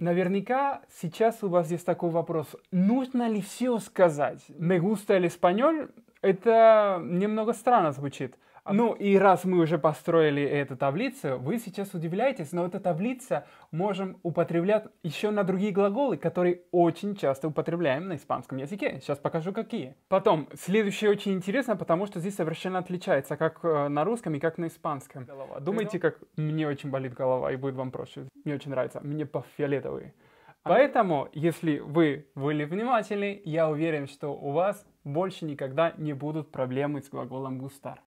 Наверняка сейчас у вас есть такой вопрос. Нужно ли все сказать? «Me gusta el español» — это немного странно звучит – а ну и раз мы уже построили эту таблицу, вы сейчас удивляетесь, но эту таблицу можем употреблять еще на другие глаголы, которые очень часто употребляем на испанском языке. Сейчас покажу какие. Потом, следующее очень интересно, потому что здесь совершенно отличается как э, на русском и как на испанском. Голова. Думайте, как мне очень болит голова и будет вам проще. Мне очень нравится. Мне по фиолетовые. А Поэтому, если вы были внимательны, я уверен, что у вас больше никогда не будут проблемы с глаголом «густар».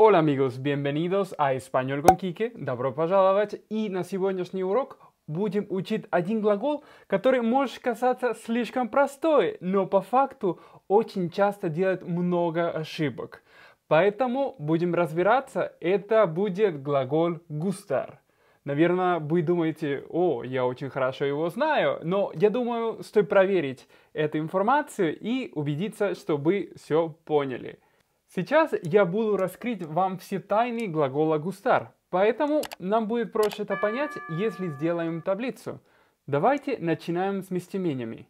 Hola amigos, bienvenidos a «Español con Кики». Добро пожаловать! И на сегодняшний урок будем учить один глагол, который может казаться слишком простой, но по факту очень часто делает много ошибок. Поэтому будем разбираться, это будет глагол «густар». Наверное, вы думаете, о, я очень хорошо его знаю, но я думаю, стоит проверить эту информацию и убедиться, что вы все поняли – Сейчас я буду раскрыть вам все тайны глагола «густар», поэтому нам будет проще это понять, если сделаем таблицу. Давайте начинаем с местоимениями.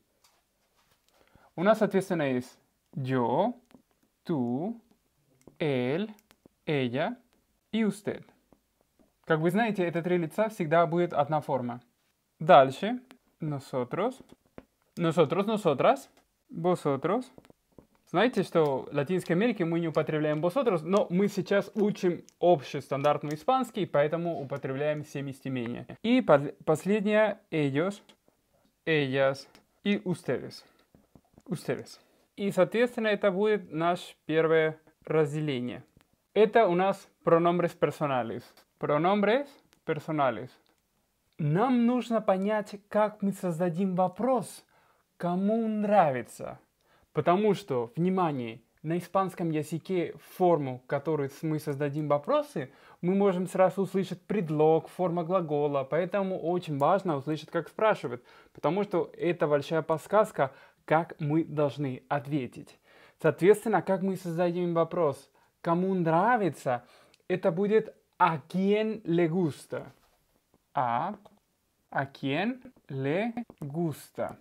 У нас, соответственно, есть «yo», «tú», «él», «ella» и «usted». Как вы знаете, это три лица всегда будет одна форма. Дальше. Nosotros. Nosotros, nosotras. Vosotros. Знаете, что в Латинской Америке мы не употребляем vosotros, но мы сейчас учим общий стандартный испанский, поэтому употребляем семистемение. И под, последнее ellos, ellas и ustedes. Ustedes. И, соответственно, это будет наше первое разделение. Это у нас pronombres personales. Pronombres personales. Нам нужно понять, как мы создадим вопрос, кому нравится – Потому что, внимание, на испанском языке форму, которую мы создадим вопросы, мы можем сразу услышать предлог, форма глагола, поэтому очень важно услышать, как спрашивают, потому что это большая подсказка, как мы должны ответить. Соответственно, как мы создадим вопрос, кому нравится, это будет «a quien le gusta». «A, a quién le gusta a a quién le gusta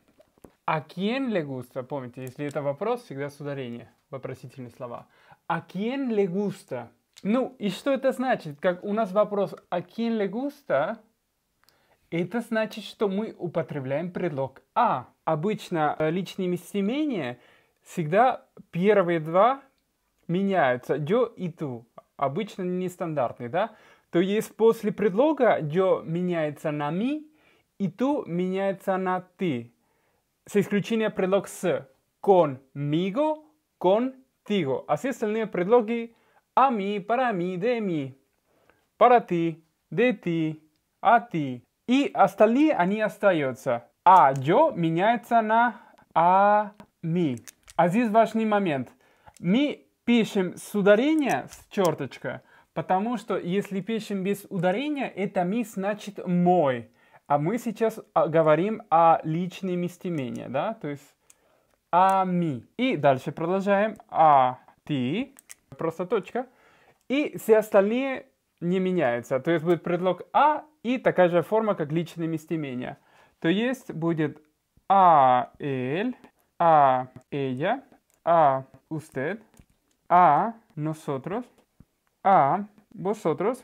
а кем le gusta? Помните, если это вопрос, всегда с ударением, вопросительные слова. А кем le gusta? Ну, и что это значит? Как у нас вопрос «а кем le gusta?» Это значит, что мы употребляем предлог «а». Обычно э, личные местоимения всегда первые два меняются «yo» и ту. Обычно нестандартные, да? То есть после предлога «yo» меняется на ми, и ту меняется на «ты». С исключения предлог с. Conmigo, contigo. Así остальные предлоги a mí, para mí, de mí. Para ti, de ti, a ti. И остальные они остаются. А yo меняется на а ми. А здесь важный момент. Мы пишем с ударения, с черточкой, потому что если пишем без ударения, это ми значит мой. А мы сейчас а, говорим о личной местимене, да, то есть ами. И дальше продолжаем. А ты, просто точка. И все остальные не меняются. То есть будет предлог а и такая же форма, как личное местоимение. То есть будет а эль, а ella, а usted, а nosotros, а vosotros,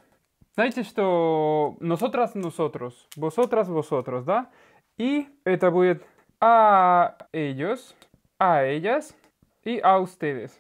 знаете, что nosotras, nosotros, vosotras, vosotros, да? И это будет a ellos, a ellas и a ustedes.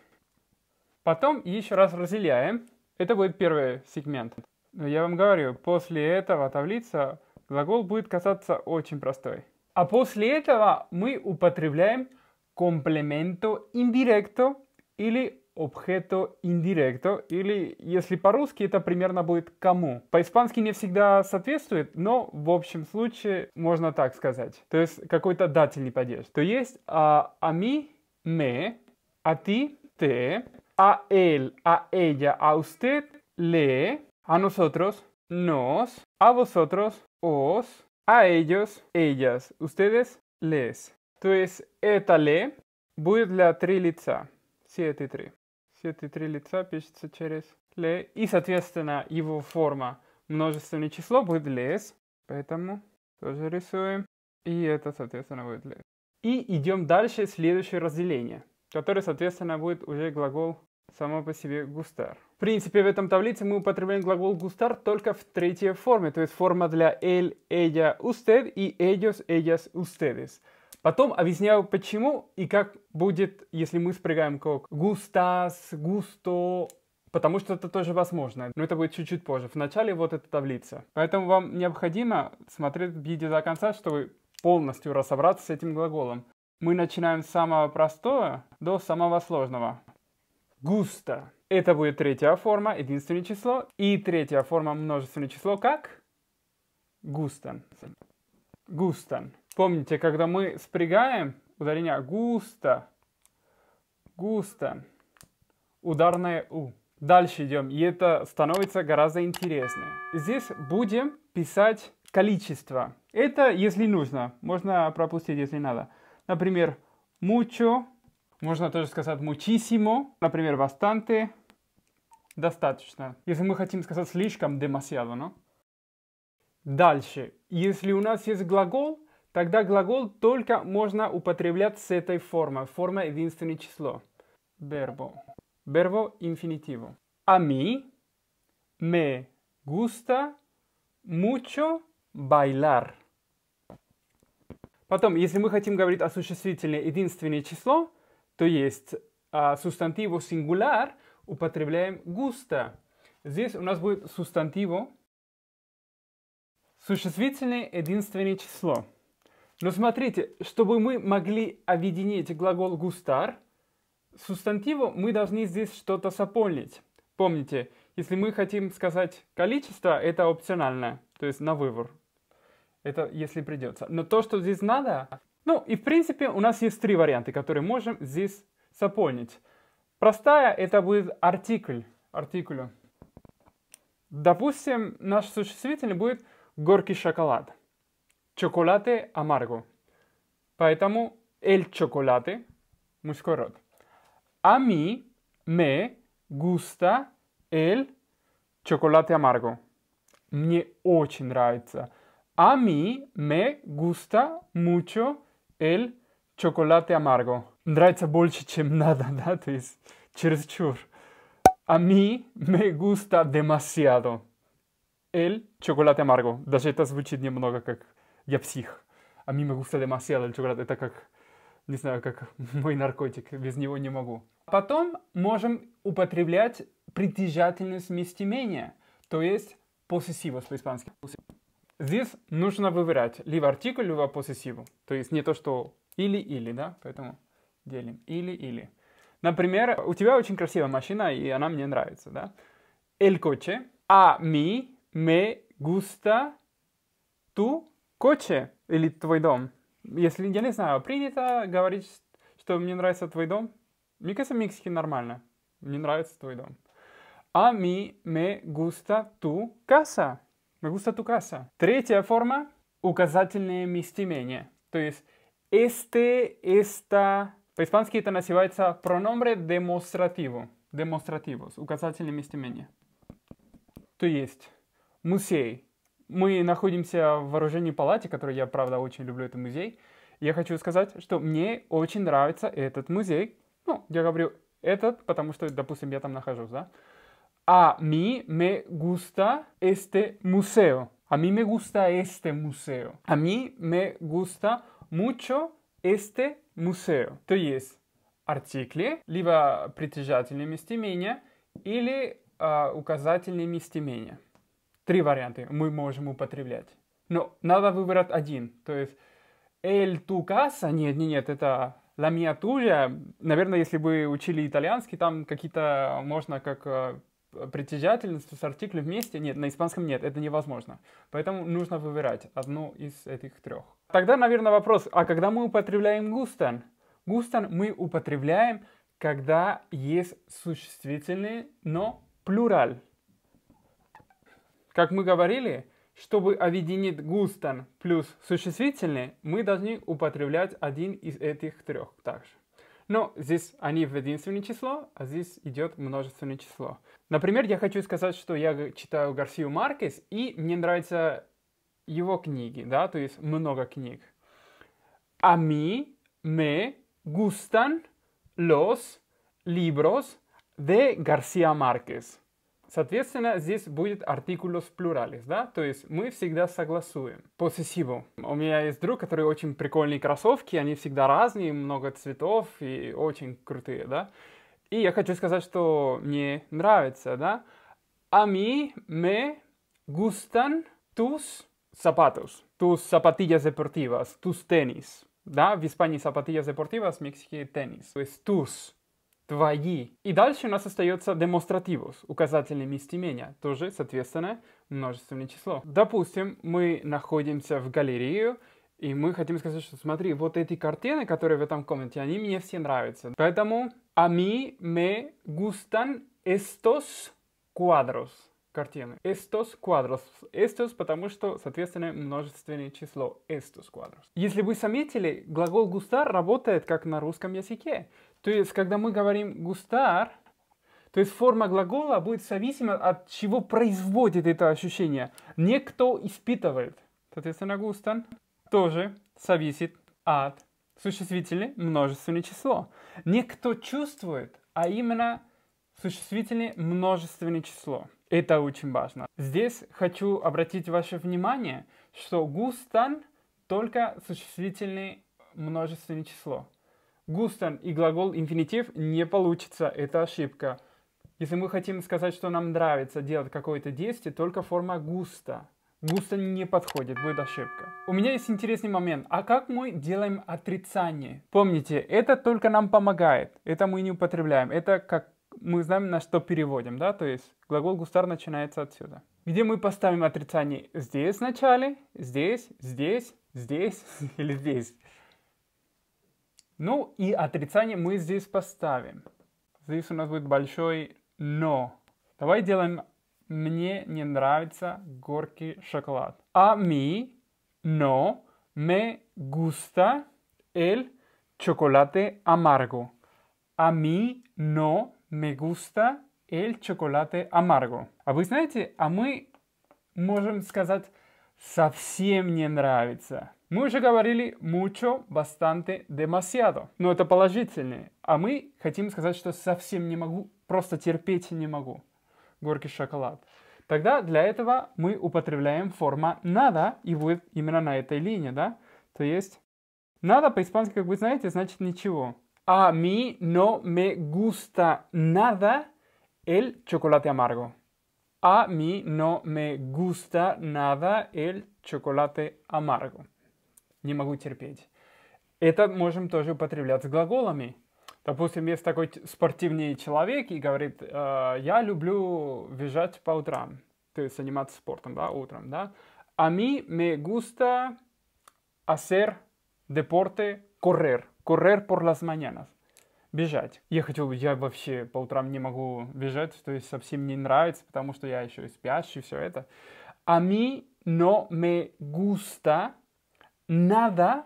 Потом еще раз разделяем. Это будет первый сегмент. Но я вам говорю, после этого таблица, глагол будет казаться очень простой. А после этого мы употребляем комплементо индиректо или обхето индиректо, или если по-русски это примерно будет кому. По-испански не всегда соответствует, но в общем случае можно так сказать. То есть какой-то дательный падеж. То есть а, а ми, ме, а ты, ты, а эль, а ella, а usted, le, а nosotros, nos, а vosotros, os, а ellos, ellas, ustedes, les. То есть это ле будет для три лица. Все эти три. Все эти три лица пишется через ле. И, соответственно, его форма множественное число будет лес. Поэтому тоже рисуем. И это, соответственно, будет лес. И идем дальше, следующее разделение, которое, соответственно, будет уже глагол само по себе густар. В принципе, в этом таблице мы употребляем глагол густар только в третьей форме, то есть форма для él, ella, usted и ellos, ellas, ustedes. Потом объясняю, почему и как будет, если мы спрягаем как густас, густо, потому что это тоже возможно, но это будет чуть-чуть позже. Вначале вот эта таблица. Поэтому вам необходимо смотреть видео до конца, чтобы полностью разобраться с этим глаголом. Мы начинаем с самого простого до самого сложного. Густо. Это будет третья форма, единственное число. И третья форма, множественное число, как? Густан. Густан. Помните, когда мы спрягаем, ударение густо, густо, ударное «у». Дальше идем, и это становится гораздо интереснее. Здесь будем писать количество. Это если нужно, можно пропустить, если надо. Например, mucho, можно тоже сказать muchísimo, например, bastante, достаточно. Если мы хотим сказать слишком, demasiado, но. Ну. Дальше, если у нас есть глагол, тогда глагол только можно употреблять с этой формы, форма единственное число. Verbo. Verbo infinitivo. A mí me gusta mucho bailar. Потом, если мы хотим говорить о существительное единственное число, то есть а, субстантиву сингуляр, употребляем gusta. Здесь у нас будет субстантиву существительное единственное число. Но смотрите, чтобы мы могли объединить глагол «густар», с субстантивом мы должны здесь что-то сопомнить. Помните, если мы хотим сказать количество, это опционально, то есть на выбор. Это если придется. Но то, что здесь надо... Ну, и в принципе у нас есть три варианта, которые можем здесь сопомнить. Простая это будет артикль. Артикуля. Допустим, наш существительный будет горький шоколад. chocolate amargo. Поэтому el chocolate muy A mí me gusta el chocolate amargo. Me очень нравится. A mí me gusta mucho el chocolate amargo. Нравится больше, чем nada, да? То A mí me gusta demasiado el chocolate amargo. Даже это звучит я псих. А мне me gusta demasiado el chocolate. Это как, не знаю, как мой наркотик. Без него не могу. Потом можем употреблять притяжательность местимения, то есть possessivos по-испански. Здесь нужно выбирать либо артикль, либо possessivo. То есть не то, что или-или, да? Поэтому делим или-или. Например, у тебя очень красивая машина, и она мне нравится, да? El coche. A mí me gusta tu Коче или твой дом? Если, я не знаю, принято говорить, что мне нравится твой дом. Мне кажется, в Мексике нормально. Мне нравится твой дом. А ми me gusta tu casa. Me gusta tu casa. Третья форма – указательное местоимение. То есть este, esta. По-испански это называется pronombre demonstrativo. Demonstrativos, указательное местоимение. То есть музей, мы находимся в вооружении палате, который я, правда, очень люблю, этот музей. Я хочу сказать, что мне очень нравится этот музей. Ну, я говорю этот, потому что, допустим, я там нахожусь, да? А ми me gusta este museo. A mí me gusta este museo. A mí me gusta mucho este museo. То есть артикли, либо притяжательные местоимения, или э, указательные местоимения три варианты мы можем употреблять. Но надо выбрать один. То есть «эль ту касса» — нет, нет, нет, это «la mia tuya». Наверное, если бы учили итальянский, там какие-то можно как э, притяжательность с артиклем вместе. Нет, на испанском нет, это невозможно. Поэтому нужно выбирать одну из этих трех. Тогда, наверное, вопрос, а когда мы употребляем густан? Густан мы употребляем, когда есть существительный, но плюраль. Как мы говорили, чтобы объединить густан плюс существительные, мы должны употреблять один из этих трех также. Но здесь они в единственное число, а здесь идет множественное число. Например, я хочу сказать, что я читаю Гарсию Маркес, и мне нравятся его книги, да, то есть много книг. Ами, мы gustan los libros de García Márquez. Соответственно, здесь будет артикулос плюралис, да? То есть мы всегда согласуем. Посессиву. У меня есть друг, который очень прикольные кроссовки, они всегда разные, много цветов и очень крутые, да? И я хочу сказать, что мне нравится, да? Ами me gustan tus zapatos, tus zapatillas deportivas, tus tenis. Да, в Испании zapatillas deportivas, в Мексике теннис. То есть tus твои. И дальше у нас остается демонстративус указательное местоимение, тоже, соответственно, множественное число. Допустим, мы находимся в галерею, и мы хотим сказать, что смотри, вот эти картины, которые в этом комнате, они мне все нравятся. Поэтому a mí me gustan estos cuadros. Картины. Estos cuadros. Estos, потому что, соответственно, множественное число. Estos cuadros. Если вы заметили, глагол gustar работает как на русском языке. То есть, когда мы говорим «густар», то есть форма глагола будет зависима от чего производит это ощущение. Некто испытывает. Соответственно, густан тоже зависит от существительное множественное число. Некто чувствует, а именно существительное множественное число. Это очень важно. Здесь хочу обратить ваше внимание, что густан только существительное множественное число густом и глагол инфинитив не получится, это ошибка. Если мы хотим сказать, что нам нравится делать какое-то действие, только форма густа. Густо не подходит, будет ошибка. У меня есть интересный момент. А как мы делаем отрицание? Помните, это только нам помогает. Это мы не употребляем. Это как мы знаем, на что переводим, да? То есть глагол густар начинается отсюда. Где мы поставим отрицание? Здесь в начале, здесь, здесь, здесь или здесь. Ну и отрицание мы здесь поставим. Здесь у нас будет большой но. Давай делаем мне не нравится горький шоколад. А ми но me gusta el chocolate amargo. А ми но me gusta el chocolate amargo. А вы знаете, а мы можем сказать совсем не нравится. Мы уже говорили mucho, bastante, «demasiado». Но это положительные. А мы хотим сказать, что совсем не могу, просто терпеть не могу. Горький шоколад. Тогда для этого мы употребляем форма «надо» и будет именно на этой линии, да? То есть «надо» по-испански, как вы знаете, значит «ничего». A «А mí no me gusta nada el chocolate amargo. A «А mí no me gusta nada el chocolate amargo не могу терпеть. Это можем тоже употреблять с глаголами. Допустим, есть такой спортивный человек и говорит, «Э, я люблю бежать по утрам, то есть заниматься спортом, да, утром, да. А мне me gusta hacer deporte correr, correr por las mañanas бежать. Я хотел, я вообще по утрам не могу бежать, то есть совсем не нравится, потому что я еще и спящий, все это. А мне но me gusta надо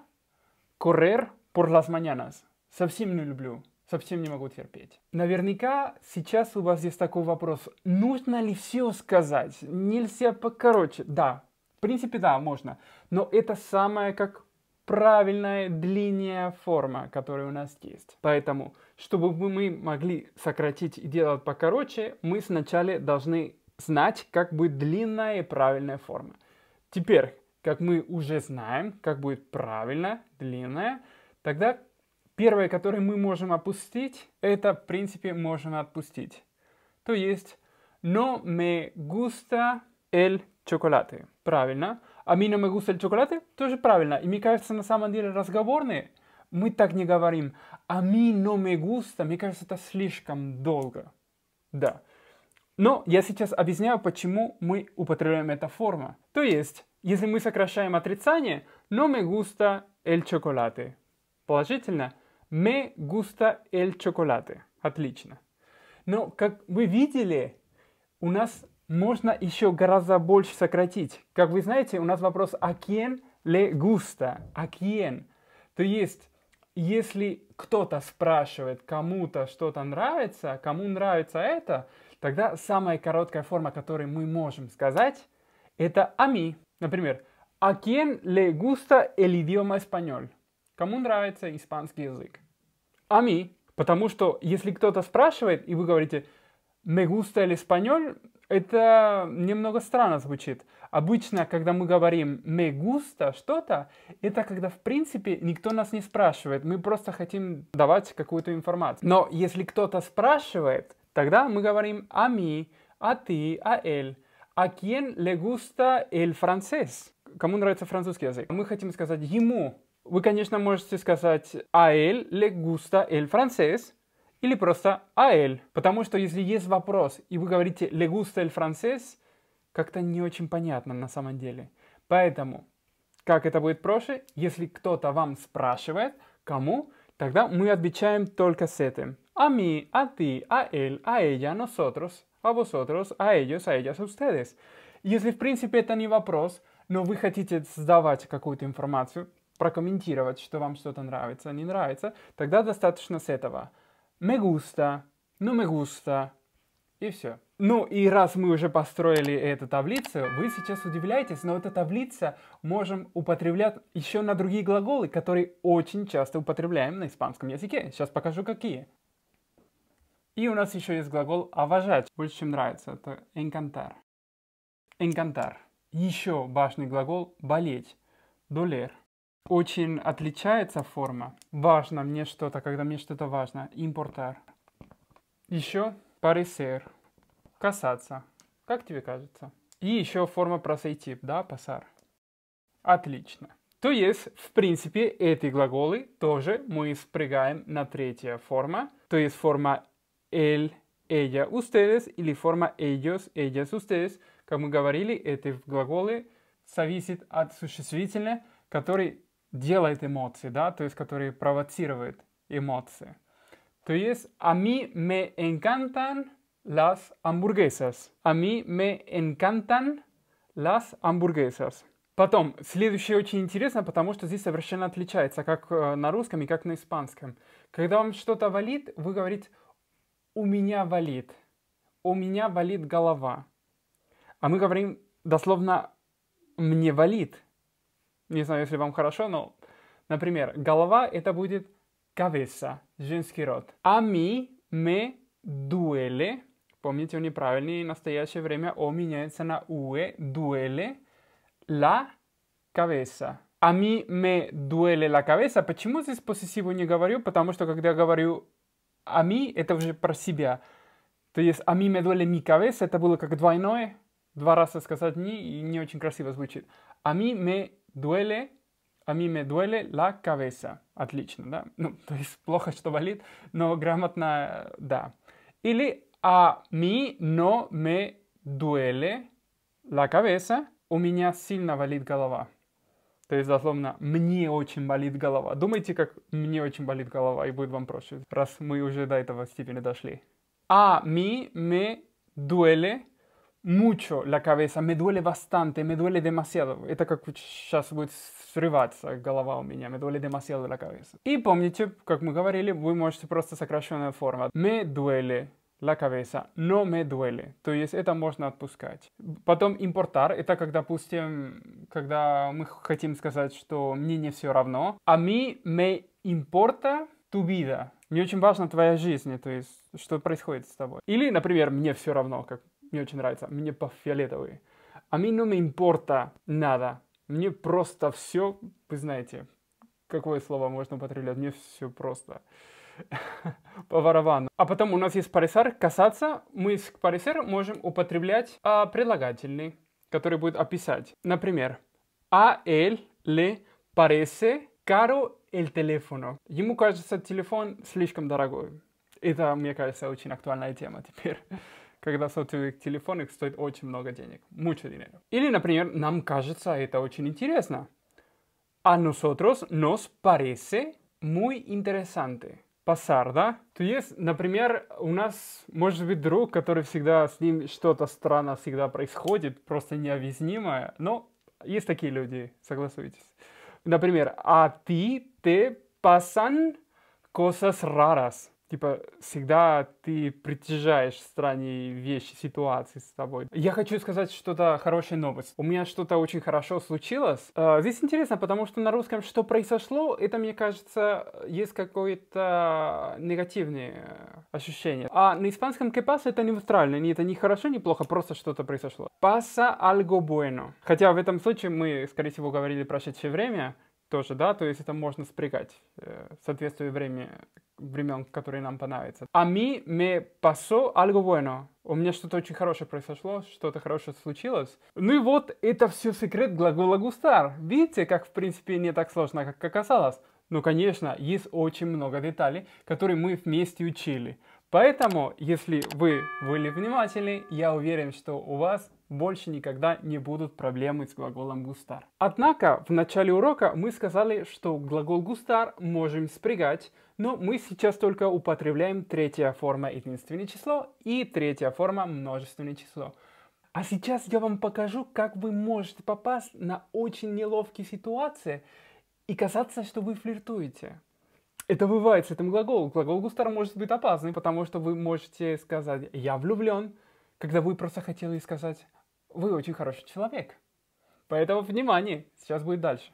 корrer por las mañanas. Совсем не люблю, совсем не могу терпеть. Наверняка сейчас у вас есть такой вопрос. Нужно ли все сказать? Нельзя покороче? Да, в принципе, да, можно. Но это самое как правильная длинная форма, которая у нас есть. Поэтому, чтобы мы могли сократить и делать покороче, мы сначала должны знать, как будет длинная и правильная форма. Теперь, как мы уже знаем, как будет правильно, длинная, тогда первое, которое мы можем опустить, это, в принципе, можем отпустить. То есть, no me gusta el chocolate. Правильно. A «А mí no me gusta el chocolate тоже правильно. И мне кажется, на самом деле разговорные мы так не говорим. A «А mí no me gusta, мне кажется, это слишком долго. Да. Но я сейчас объясняю, почему мы употребляем эту форму. То есть, если мы сокращаем отрицание, no me gusta el chocolate. Положительно, me gusta el chocolate. Отлично. Но, как вы видели, у нас можно еще гораздо больше сократить. Как вы знаете, у нас вопрос «а quién le gusta?» «А quién?» То есть, если кто-то спрашивает кому-то что-то нравится, а кому нравится это, тогда самая короткая форма, которую мы можем сказать, это «ами». Например, а quién le gusta el idioma español? Кому нравится испанский язык? А мне. потому что если кто-то спрашивает, и вы говорите «me gusta el español», это немного странно звучит. Обычно, когда мы говорим «me gusta» что-то, это когда, в принципе, никто нас не спрашивает. Мы просто хотим давать какую-то информацию. Но если кто-то спрашивает, тогда мы говорим «а ми», «а ты», «а эль». А quién le gusta el francés? Кому нравится французский язык? Мы хотим сказать ему. Вы, конечно, можете сказать а él le gusta el francés или просто а él. Потому что если есть вопрос, и вы говорите le gusta el francés, как-то не очень понятно на самом деле. Поэтому, как это будет проще, если кто-то вам спрашивает, кому, тогда мы отвечаем только с этим. А A А a А a А a А nosotros – а вosotros, а ellos, а ellas, а ustedes. Если, в принципе, это не вопрос, но вы хотите сдавать какую-то информацию, прокомментировать, что вам что-то нравится, не нравится, тогда достаточно с этого. Me gusta, no «Ну, me gusta, и все. Ну и раз мы уже построили эту таблицу, вы сейчас удивляетесь, но эта таблица можем употреблять еще на другие глаголы, которые очень часто употребляем на испанском языке. Сейчас покажу какие. И у нас еще есть глагол «обожать», больше, чем нравится. Это «encantar». «Encantar». Еще важный глагол «болеть», «doler». Очень отличается форма. Важно мне что-то, когда мне что-то важно. «Importar». Еще «parecer», «касаться». Как тебе кажется? И еще форма «просойти», да, «пасар». Отлично. То есть, в принципе, эти глаголы тоже мы спрягаем на третья форма, то есть форма él, ella, ustedes или форма ellos, ellas, ustedes, как мы говорили, это в глаголе зависит от существительного, который делает эмоции, да, то есть который провоцирует эмоции. То есть, a «А mí me encantan las hamburguesas. A «А mí me encantan las hamburguesas. Потом, следующее очень интересно, потому что здесь совершенно отличается, как э, на русском и как на испанском. Когда вам что-то валит, вы говорите у меня болит, у меня болит голова. А мы говорим дословно мне болит. Не знаю, если вам хорошо, но, например, голова это будет cabeza, женский род. А ми, мы, дуэли. Помните, он неправильный, настоящее время о меняется на уэ, дуэли, ла cabeza. А ми, me duele la cabeza. Почему здесь посессиву не говорю? Потому что, когда я говорю а ми это уже про себя. То есть а ми me duele mi cabeza, это было как двойное, два раза сказать «ни» и не очень красиво звучит. А ми me дуэле, а ми me дуэле ла cabeza. Отлично, да? Ну, то есть плохо, что болит, но грамотно, да. Или а ми no me duele la cabeza, у меня сильно болит голова. То есть, дословно, «мне очень болит голова». Думайте, как «мне очень болит голова», и будет вам проще, раз мы уже до этого степени дошли. «А mi me duele mucho la cabeza». «Me duele bastante», «me duele demasiado». Это как сейчас будет срываться голова у меня. «Me duele demasiado la cabeza». И помните, как мы говорили, вы можете просто сокращенная форма. «Me duele la cabeza. No me дуele. То есть это можно отпускать. Потом импортар. Это когда, допустим, когда мы хотим сказать, что мне не все равно. А ми me importa tu vida. Мне очень важна твоя жизнь, то есть что происходит с тобой. Или, например, мне все равно, как мне очень нравится, мне по фиолетовый. А мне не me importa nada. Мне просто все, вы знаете, какое слово можно употреблять, мне все просто. по барабану. А потом у нас есть парисар «касаться». Мы с парисер можем употреблять а, прилагательный, который будет описать. Например, «А él le parece caro el teléfono. Ему кажется телефон слишком дорогой. Это, мне кажется, очень актуальная тема теперь когда сотовые телефоны стоят очень много денег, mucho dinero. Или, например, нам кажется это очень интересно. A «А nosotros nos parece muy interesante пасар, да, то есть, например, у нас может быть друг, который всегда с ним что-то странно всегда происходит, просто необъяснимое, но есть такие люди, согласуйтесь. Например, а ты, ты пасан cosas raras типа, всегда ты притяжаешь странные вещи, ситуации с тобой. Я хочу сказать что-то хорошая новость. У меня что-то очень хорошо случилось. Э, здесь интересно, потому что на русском что произошло, это, мне кажется, есть какое-то негативное ощущение. А на испанском que pasa это не это не хорошо, не плохо, просто что-то произошло. Pasa algo bueno. Хотя в этом случае мы, скорее всего, говорили прошедшее время, тоже, да, то есть это можно спрягать э, в соответствии времени, времен, которые нам понравятся. А ми me pasó algo bueno. У меня что-то очень хорошее произошло, что-то хорошее случилось. Ну и вот это все секрет глагола густар. Видите, как в принципе не так сложно, как оказалось. Но, ну, конечно, есть очень много деталей, которые мы вместе учили. Поэтому, если вы были внимательны, я уверен, что у вас больше никогда не будут проблемы с глаголом густар. Однако, в начале урока мы сказали, что глагол густар можем спрягать, но мы сейчас только употребляем третья форма единственное число и третья форма множественное число. А сейчас я вам покажу, как вы можете попасть на очень неловкие ситуации и казаться, что вы флиртуете. Это бывает с этим глаголом. Глагол густар может быть опасный, потому что вы можете сказать «я влюблен», когда вы просто хотели сказать «вы очень хороший человек». Поэтому внимание, сейчас будет дальше.